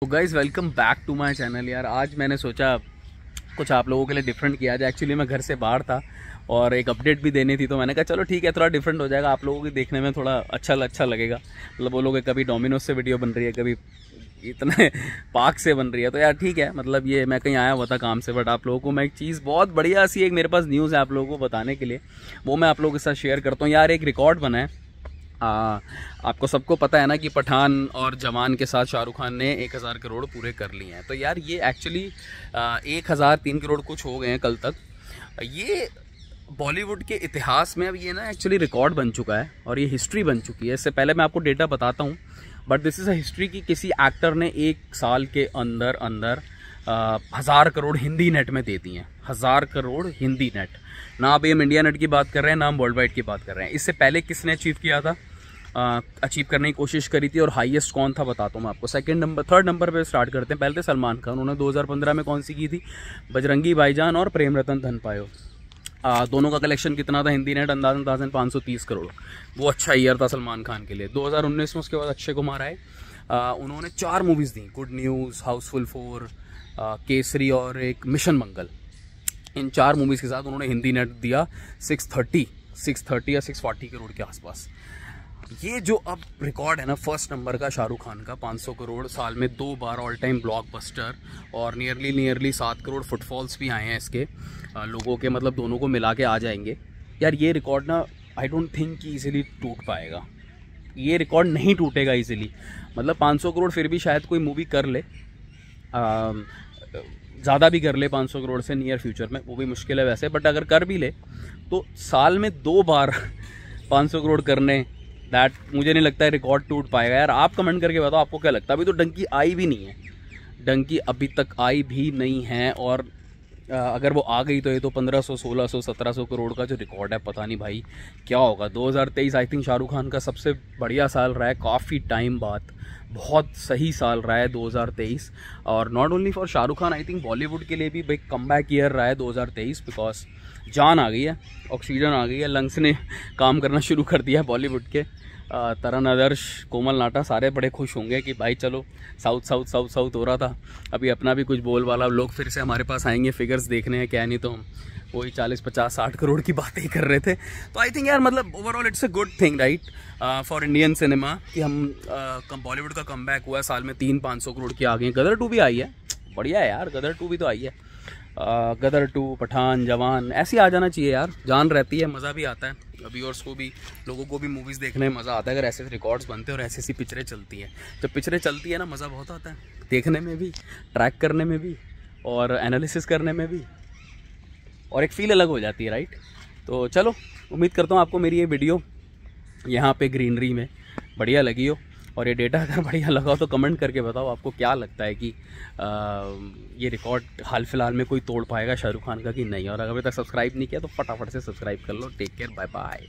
तो guys welcome back to my channel यार आज मैंने सोचा कुछ आप लोगों के लिए डिफरेंट किया जाए एक्चुअली मैं घर से बाहर था और एक अपडेट भी देनी थी तो मैंने कहा चलो ठीक है थोड़ा डिफरेंट हो जाएगा आप लोगों के देखने में थोड़ा अच्छा अच्छा लगेगा मतलब वो लोग कभी डोमिनोज से वीडियो बन रही है कभी इतने पाक से बन रही है तो यार ठीक है मतलब ये मैं कहीं आया हुआ था काम से बट आप लोगों को मैं एक चीज़ बहुत बढ़िया सी एक मेरे पास न्यूज़ है आप लोगों को बताने के लिए वो मैं आप लोगों के साथ शेयर करता हूँ यार एक रिकॉर्ड बना है आ, आपको सबको पता है ना कि पठान और जवान के साथ शाहरुख खान ने एक हज़ार करोड़ पूरे कर लिए हैं तो यार ये एक्चुअली एक हज़ार तीन करोड़ कुछ हो गए हैं कल तक ये बॉलीवुड के इतिहास में अब ये ना एक्चुअली रिकॉर्ड बन चुका है और ये हिस्ट्री बन चुकी है इससे पहले मैं आपको डेटा बताता हूँ but this is a history कि किसी एक्टर ने एक साल के अंदर अंदर हज़ार करोड़ हिंदी नेट में देती हैं हज़ार करोड़ हिंदी नेट ना अभी हम इंडिया नेट की बात कर रहे हैं ना हम वर्ल्ड वाइड की बात कर रहे हैं इससे पहले किसने अचीव किया था अचीव करने की कोशिश करी थी और हाईएस्ट कौन था बताता हूँ मैं आपको सेकंड नंबर थर्ड नंबर पे स्टार्ट करते हैं पहले थे सलमान खान उन्होंने 2015 में कौन सी की थी बजरंगी भाईजान और प्रेम रतन धन पायो आ, दोनों का कलेक्शन कितना था हिंदी नेट अंदाजन अंदाजन पाँच सौ तीस करोड़ वो अच्छा ईयर था सलमान खान के लिए दो में उसके बाद अक्षय कुमार आए उन्होंने चार मूवीज़ दी good news housefull four Kesari और एक मिशन मंगल इन चार मूवीज़ के साथ उन्होंने हिंदी नेट दिया 630 630 या 640 करोड़ के आसपास ये जो अब रिकॉर्ड है ना फर्स्ट नंबर का शाहरुख खान का 500 करोड़ साल में दो बार ऑल टाइम ब्लॉकबस्टर और नियरली नियरली सात करोड़ फुटफॉल्स भी आए हैं इसके लोगों के मतलब दोनों को मिला के आ जाएंगे यार ये रिकॉर्ड ना आई डोंट थिंक कि इजीली टूट पाएगा ये रिकॉर्ड नहीं टूटेगा इजीली मतलब 500 करोड़ फिर भी शायद कोई मूवी कर ले ज़्यादा भी कर ले 500 करोड़ से नियर फ्यूचर में वो भी मुश्किल है वैसे बट अगर कर भी ले तो साल में दो बार 500 करोड़ करने दैट मुझे नहीं लगता है रिकॉर्ड टूट पाएगा यार आप कमेंट करके बताओ आपको क्या लगता है अभी तो डंकी आई भी नहीं है डंकी अभी तक आई भी नहीं है और अगर वो आ गई तो ये तो 1500 1600 1700 करोड़ का जो रिकॉर्ड है पता नहीं भाई क्या होगा 2023 आई थिंक शाहरुख खान का सबसे बढ़िया साल रहा है काफ़ी टाइम बाद बहुत सही साल रहा है 2023 और not only for Shahrukh Khan I think Bollywood के लिए भी एक कम बैक ईयर रहा है 2023 बिकॉज जान आ गई है ऑक्सीजन आ गई है लंग्स ने काम करना शुरू कर दिया है बॉलीवुड के तरन आदर्श कोमल नाटा सारे बड़े खुश होंगे कि भाई चलो साउथ साउथ साउथ साउथ हो रहा था अभी अपना भी कुछ बोल वाला लोग फिर से हमारे पास आएंगे फिगर्स देखने हैं क्या नहीं तो हम वही चालीस पचास साठ करोड़ की बातें ही कर रहे थे तो आई थिंक यार मतलब overall it's a good thing right for Indian cinema कि हम uh, बॉलीवुड का कम हुआ है साल में तीन पाँच सौ करोड़ की आ गई गदर टू भी आई है बढ़िया है यार गदर टू भी तो आई है गदर टू पठान जवान ऐसी आ जाना चाहिए यार जान रहती है मज़ा भी आता है और को भी लोगों को भी मूवीज़ देखने में मज़ा आता है अगर ऐसे रिकॉर्ड्स बनते हैं और ऐसी ऐसी पिक्चरें चलती हैं जब पिक्चरें चलती है ना मज़ा बहुत आता है देखने में भी ट्रैक करने में भी और एनालिसिस करने में भी और एक फील अलग हो जाती है राइट तो चलो उम्मीद करता हूँ आपको मेरी ये वीडियो यहाँ पर ग्रीनरी में बढ़िया लगी हो और ये डेटा अगर बढ़िया लगा हो तो कमेंट करके बताओ आपको क्या लगता है कि आ, ये रिकॉर्ड हाल फिलहाल में कोई तोड़ पाएगा शाहरुख खान का कि नहीं और अगर अभी तक सब्सक्राइब नहीं किया तो फटाफट से सब्सक्राइब कर लो टेक केयर बाय बाय